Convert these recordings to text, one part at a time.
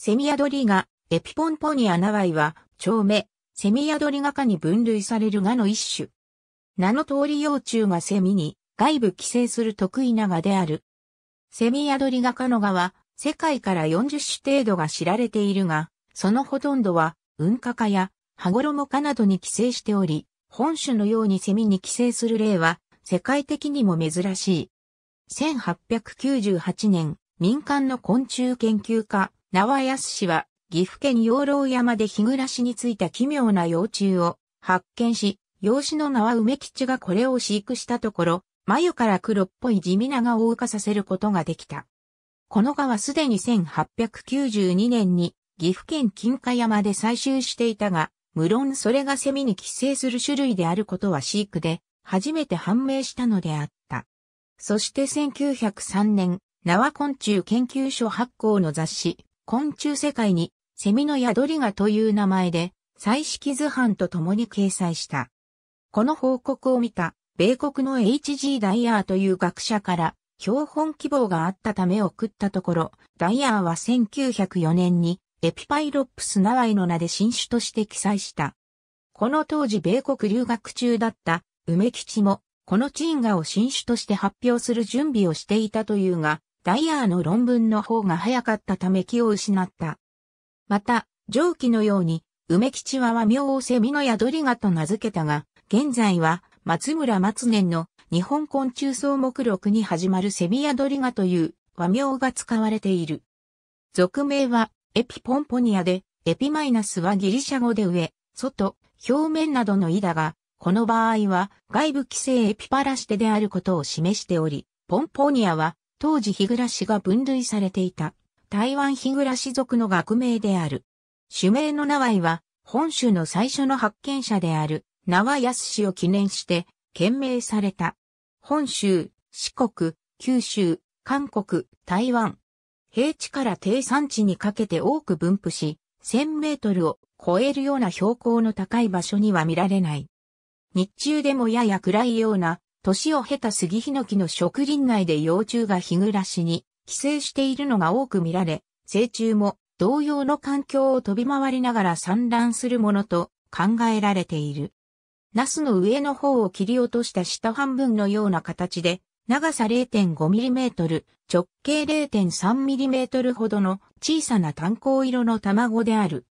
セミアドリガ、エピポンポニアナワイは、長目、セミアドリガ科に分類されるガの一種。名の通り幼虫がセミに外部寄生する得意なガである。セミアドリガ科のガは、世界から40種程度が知られているが、そのほとんどは、ン化科や、羽衣科などに寄生しており、本種のようにセミに寄生する例は、世界的にも珍しい。1898年、民間の昆虫研究家、縄安氏は、岐阜県養老山で日暮らしについた奇妙な幼虫を発見し、養子の縄梅吉がこれを飼育したところ、眉から黒っぽい地味ながを浮かさせることができた。この蛾はすでに1892年に岐阜県金華山で採集していたが、無論それが蝉に寄生する種類であることは飼育で初めて判明したのであった。そして1903年、縄昆虫研究所発行の雑誌、昆虫世界に、セミの宿りがという名前で、彩色図版と共に掲載した。この報告を見た、米国の H.G. ダイヤーという学者から、標本希望があったため送ったところ、ダイヤーは1904年に、エピパイロップスナワイの名で新種として記載した。この当時米国留学中だった梅吉も、このチンガを新種として発表する準備をしていたというが、ダイヤーの論文の方が早かったため気を失った。また、上記のように、梅吉は和名をセミの宿りがと名付けたが、現在は松村松年の日本昆虫草目録に始まるセミ宿りがという和名が使われている。俗名はエピポンポニアで、エピマイナスはギリシャ語で上、外、表面などの意だが、この場合は外部規制エピパラシテであることを示しており、ポンポニアは当時日暮しが分類されていた、台湾日暮し族の学名である。種名の名前は、本州の最初の発見者である、名和安氏を記念して、懸名された。本州、四国、九州、韓国、台湾。平地から低山地にかけて多く分布し、1000メートルを超えるような標高の高い場所には見られない。日中でもやや暗いような年を経た杉ヒノキの植林内で幼虫が日暮らしに寄生しているのが多く見られ、成虫も同様の環境を飛び回りながら産卵するものと考えられている。ナスの上の方を切り落とした下半分のような形で、長さ 0.5mm、直径 0.3mm ほどの小さな炭鉱色の卵である。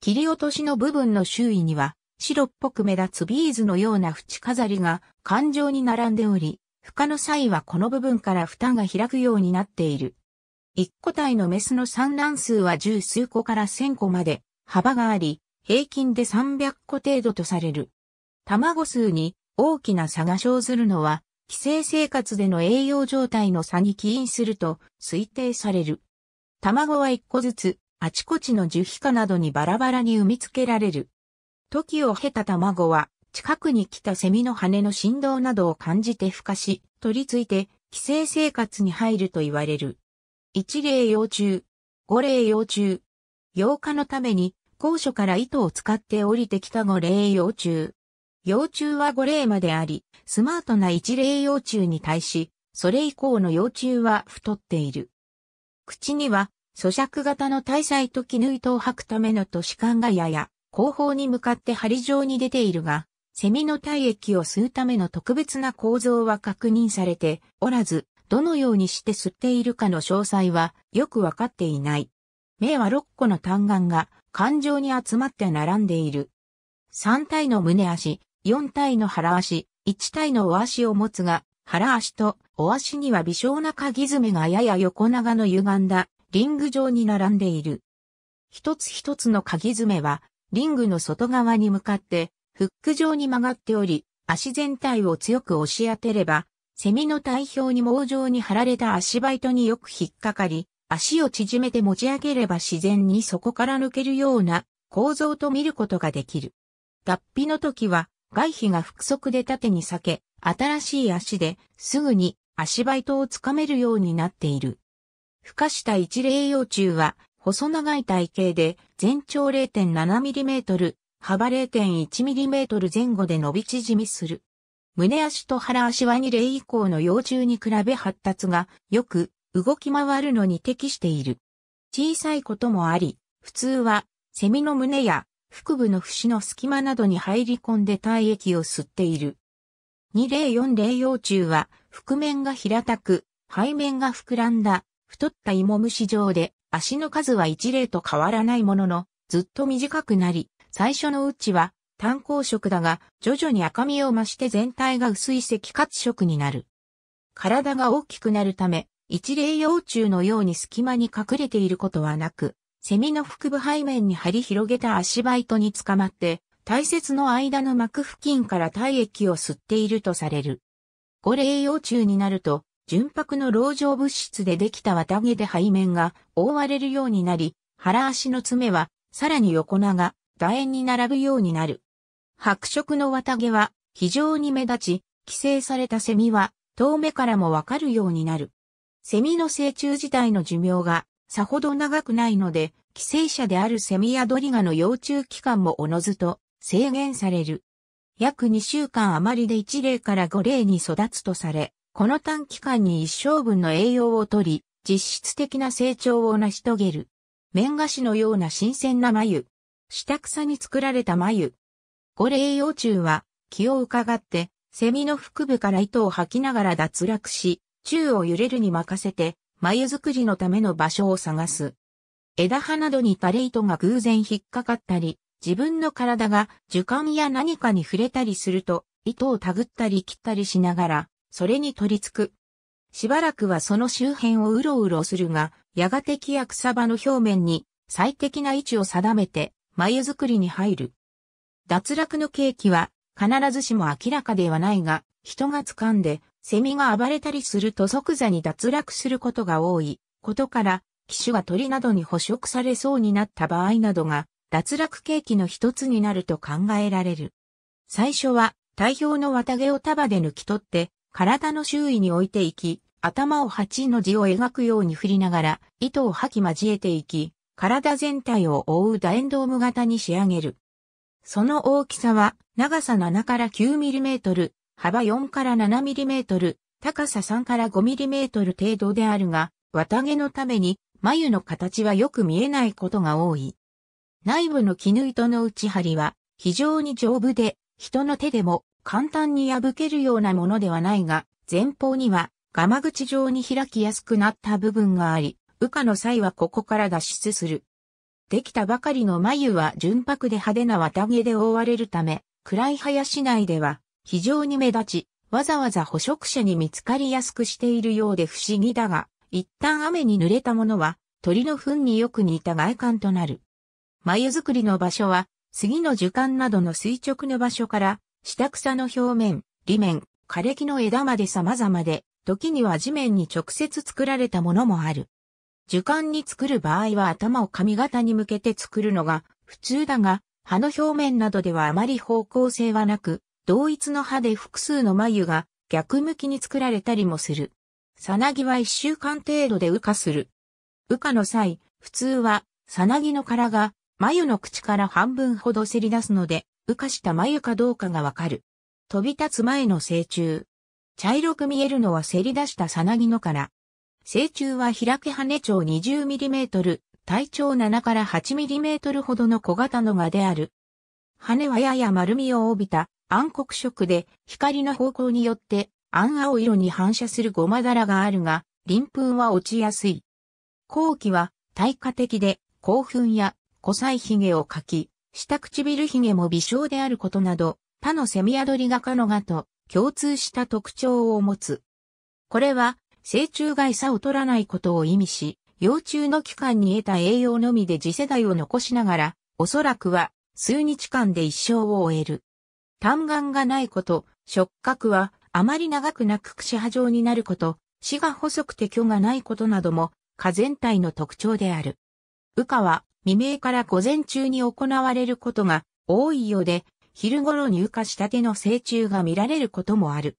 切り落としの部分の周囲には、白っぽく目立つビーズのような縁飾りが環状に並んでおり、孵化の際はこの部分から蓋が開くようになっている。一個体のメスの産卵数は十数個から千個まで幅があり、平均で300個程度とされる。卵数に大きな差が生ずるのは、寄生生活での栄養状態の差に起因すると推定される。卵は一個ずつ、あちこちの樹皮下などにバラバラに産み付けられる。時を経た卵は、近くに来たセミの羽の振動などを感じて孵化し、取り付いて、寄生生活に入ると言われる。一例幼虫、五例幼虫。幼化のために、高所から糸を使って降りてきた五例幼虫。幼虫は五例まであり、スマートな一例幼虫に対し、それ以降の幼虫は太っている。口には、咀嚼型の大細と絹糸を吐くための都市管がやや後方に向かって針状に出ているが、セミの体液を吸うための特別な構造は確認されておらず、どのようにして吸っているかの詳細はよくわかっていない。目は6個の単眼が感情に集まって並んでいる。3体の胸足、4体の腹足、1体のお足を持つが、腹足とお足には微小な鍵爪がやや横長の歪んだリング状に並んでいる。一つ一つの鍵爪はリングの外側に向かって、フック状に曲がっており、足全体を強く押し当てれば、セミの体表に網状に貼られた足バイトによく引っかかり、足を縮めて持ち上げれば自然にそこから抜けるような構造と見ることができる。脱皮の時は、外皮が複足で縦に裂け、新しい足ですぐに足バイトをつかめるようになっている。孵化した一例幼虫は細長い体型で、全長 0.7mm、幅 0.1mm 前後で伸び縮みする。胸足と腹足は2例以降の幼虫に比べ発達が、よく、動き回るのに適している。小さいこともあり、普通は、セミの胸や、腹部の節の隙間などに入り込んで体液を吸っている。2例4例幼虫は、腹面が平たく、背面が膨らんだ、太った芋虫状で、足の数は一例と変わらないものの、ずっと短くなり、最初のうちは単光色だが、徐々に赤みを増して全体が薄い赤褐色になる。体が大きくなるため、一例幼虫のように隙間に隠れていることはなく、セミの腹部背面に張り広げた足バイトにつかまって、大切の間の膜付近から体液を吸っているとされる。五例幼虫になると、純白の老状物質でできた綿毛で背面が覆われるようになり、腹足の爪はさらに横長、楕円に並ぶようになる。白色の綿毛は非常に目立ち、寄生されたセミは遠目からもわかるようになる。セミの成虫自体の寿命がさほど長くないので、寄生者であるセミやドリガの幼虫期間もおのずと制限される。約2週間余りで1例から5例に育つとされ、この短期間に一生分の栄養をとり、実質的な成長を成し遂げる。綿菓子のような新鮮な眉。下草に作られた眉。これ栄養虫は、気を伺って、セミの腹部から糸を吐きながら脱落し、宙を揺れるに任せて、眉作りのための場所を探す。枝葉などに垂れ糸が偶然引っかかったり、自分の体が樹幹や何かに触れたりすると、糸をたぐったり切ったりしながら、それに取り付く。しばらくはその周辺をうろうろするが、やがて木や草場の表面に最適な位置を定めて、眉作りに入る。脱落の契機は必ずしも明らかではないが、人が掴んで、セミが暴れたりすると即座に脱落することが多いことから、機種が鳥などに捕食されそうになった場合などが、脱落契機の一つになると考えられる。最初は、体表の綿毛を束で抜き取って、体の周囲に置いていき、頭を8の字を描くように振りながら、糸を吐き交えていき、体全体を覆う楕円ドーム型に仕上げる。その大きさは、長さ7から 9mm、幅4から 7mm、高さ3から 5mm 程度であるが、綿毛のために、眉の形はよく見えないことが多い。内部の絹糸の内張りは、非常に丈夫で、人の手でも簡単に破けるようなものではないが、前方にはガマ口状に開きやすくなった部分があり、羽化の際はここから脱出する。できたばかりの眉は純白で派手な綿毛で覆われるため、暗い林内では非常に目立ち、わざわざ捕食者に見つかりやすくしているようで不思議だが、一旦雨に濡れたものは鳥の糞によく似た外観となる。眉作りの場所は杉の樹幹などの垂直の場所から下草の表面、裏面、枯れ木の枝まで様々で、時には地面に直接作られたものもある。樹幹に作る場合は頭を髪型に向けて作るのが普通だが、葉の表面などではあまり方向性はなく、同一の葉で複数の眉が逆向きに作られたりもする。さなぎは一週間程度で羽化する。羽化の際、普通は、さなぎの殻が、眉の口から半分ほどせり出すので、羽化した眉かどうかがわかる。飛び立つ前の成虫。茶色く見えるのはせり出したさなぎの殻。成虫は開け羽長 20mm、体長7から 8mm ほどの小型の蛾である。羽はやや丸みを帯びた暗黒色で光の方向によって暗青色に反射するゴマダラがあるが、鱗粉は落ちやすい。後期は耐火的で、興奮や、古彩髭をかき、下唇髭も微小であることなど、他のセミアドリガ科のガと共通した特徴を持つ。これは、成虫が餌を取らないことを意味し、幼虫の期間に得た栄養のみで次世代を残しながら、おそらくは数日間で一生を終える。単眼がないこと、触覚はあまり長くなく串波状になること、死が細くて虚がないことなども、蚊全体の特徴である。羽化は未明から午前中に行われることが多いようで、昼頃に羽化したての成虫が見られることもある。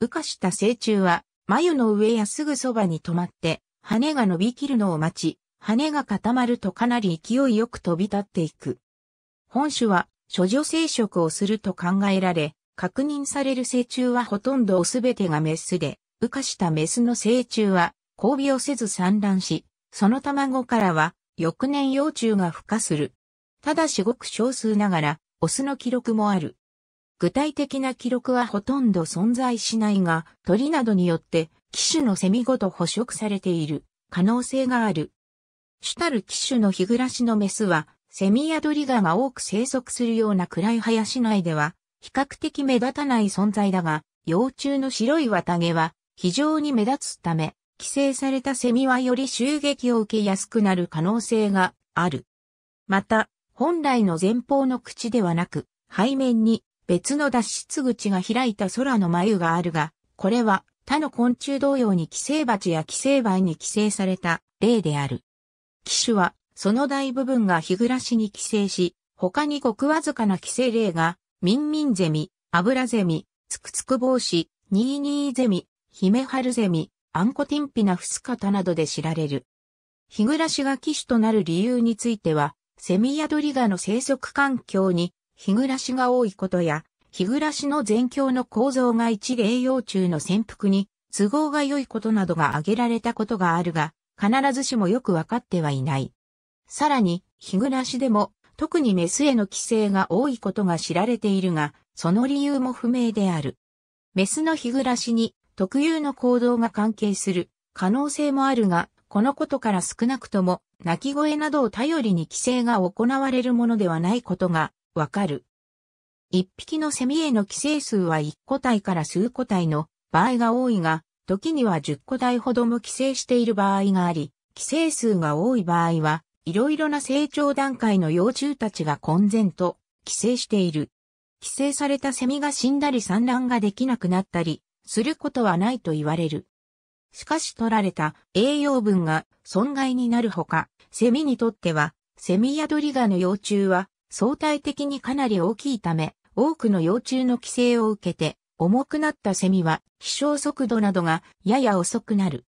羽化した成虫は、眉の上やすぐそばに止まって、羽が伸びきるのを待ち、羽が固まるとかなり勢いよく飛び立っていく。本種は、処女生殖をすると考えられ、確認される成虫はほとんどすべてがメスで、羽化したメスの成虫は、交尾をせず産卵し、その卵からは、翌年幼虫が孵化する。ただしごく少数ながら、オスの記録もある。具体的な記録はほとんど存在しないが、鳥などによって、機種のセミごと捕食されている可能性がある。主たる機種の日暮らしのメスは、セミやドリガが多く生息するような暗い林内では、比較的目立たない存在だが、幼虫の白い綿毛は非常に目立つため、寄生されたセミはより襲撃を受けやすくなる可能性がある。また、本来の前方の口ではなく、背面に別の脱出口が開いた空の眉があるが、これは他の昆虫同様に寄生鉢や寄生梅に寄生された例である。機種は、その大部分が日暮らしに寄生し、他にごくわずかな寄生例が、ミンミンゼミ、アブラゼミ、ツクツク帽子、ニーニーゼミ、ヒメハルゼミ、アンコティンピナフスカタなどで知られる。日暮らしが騎手となる理由については、セミヤドリガの生息環境に日暮らしが多いことや、日暮らしの全境の構造が一例用虫の潜伏に都合が良いことなどが挙げられたことがあるが、必ずしもよくわかってはいない。さらに、日暮らしでも、特にメスへの寄生が多いことが知られているが、その理由も不明である。メスの日暮らしに特有の行動が関係する可能性もあるが、このことから少なくとも、鳴き声などを頼りに規制が行われるものではないことがわかる。一匹のセミへの規制数は1個体から数個体の場合が多いが、時には10個体ほども規制している場合があり、規制数が多い場合は、いろいろな成長段階の幼虫たちが混然と寄生している。規制されたセミが死んだり産卵ができなくなったり、することはないと言われる。しかし取られた栄養分が損害になるほか、セミにとっては、セミヤドリガの幼虫は相対的にかなり大きいため、多くの幼虫の規制を受けて、重くなったセミは飛翔速度などがやや遅くなる。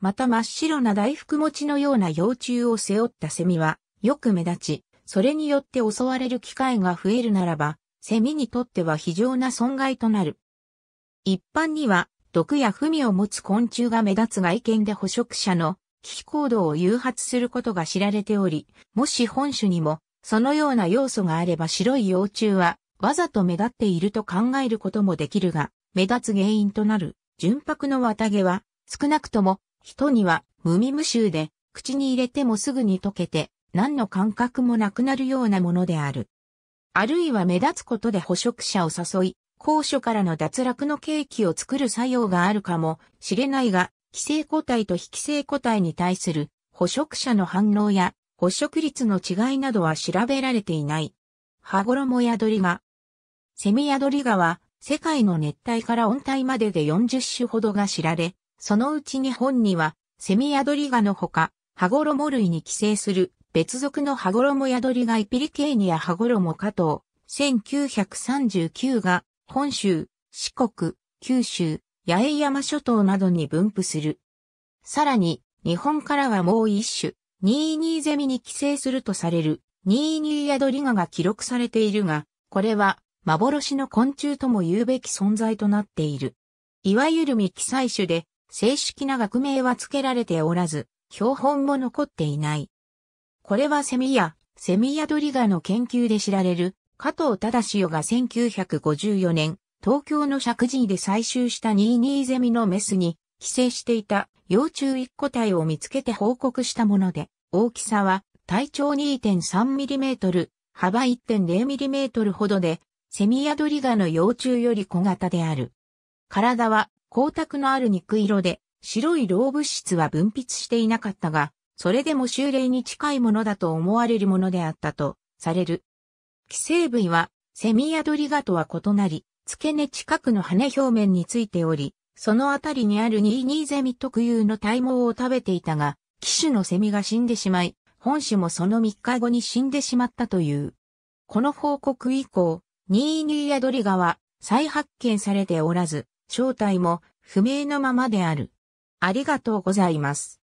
また真っ白な大福餅のような幼虫を背負ったセミはよく目立ち、それによって襲われる機会が増えるならば、セミにとっては非常な損害となる。一般には毒や文を持つ昆虫が目立つ外見で捕食者の危機行動を誘発することが知られており、もし本種にもそのような要素があれば白い幼虫はわざと目立っていると考えることもできるが、目立つ原因となる純白の綿毛は少なくとも人には無味無臭で口に入れてもすぐに溶けて何の感覚もなくなるようなものである。あるいは目立つことで捕食者を誘い、高所からの脱落の契機を作る作用があるかもしれないが、寄生個体と非寄生個体に対する捕食者の反応や捕食率の違いなどは調べられていない。羽衣ヤドリガ。セミヤドリガは世界の熱帯から温帯までで40種ほどが知られ、そのうち日本にはセミヤドリガのほか、羽衣類に寄生する別属の羽衣ヤドリガイピリケーニや羽衣加藤1939が本州、四国、九州、八重山諸島などに分布する。さらに、日本からはもう一種、ニーニーゼミに寄生するとされる、ニーニーヤドリガが記録されているが、これは、幻の昆虫とも言うべき存在となっている。いわゆる未記載種で、正式な学名は付けられておらず、標本も残っていない。これはセミや、セミヤドリガの研究で知られる、加藤忠代が1954年、東京の石神で採集した22ゼミのメスに寄生していた幼虫1個体を見つけて報告したもので、大きさは体長2 3トル、幅1 0トルほどで、セミヤドリガの幼虫より小型である。体は光沢のある肉色で、白い老物質は分泌していなかったが、それでも修霊に近いものだと思われるものであったとされる。寄生部位は、セミヤドリガとは異なり、付け根近くの羽表面についており、そのあたりにあるニーニーゼミ特有の体毛を食べていたが、機種のセミが死んでしまい、本種もその3日後に死んでしまったという。この報告以降、ニーニーヤドリガは再発見されておらず、正体も不明のままである。ありがとうございます。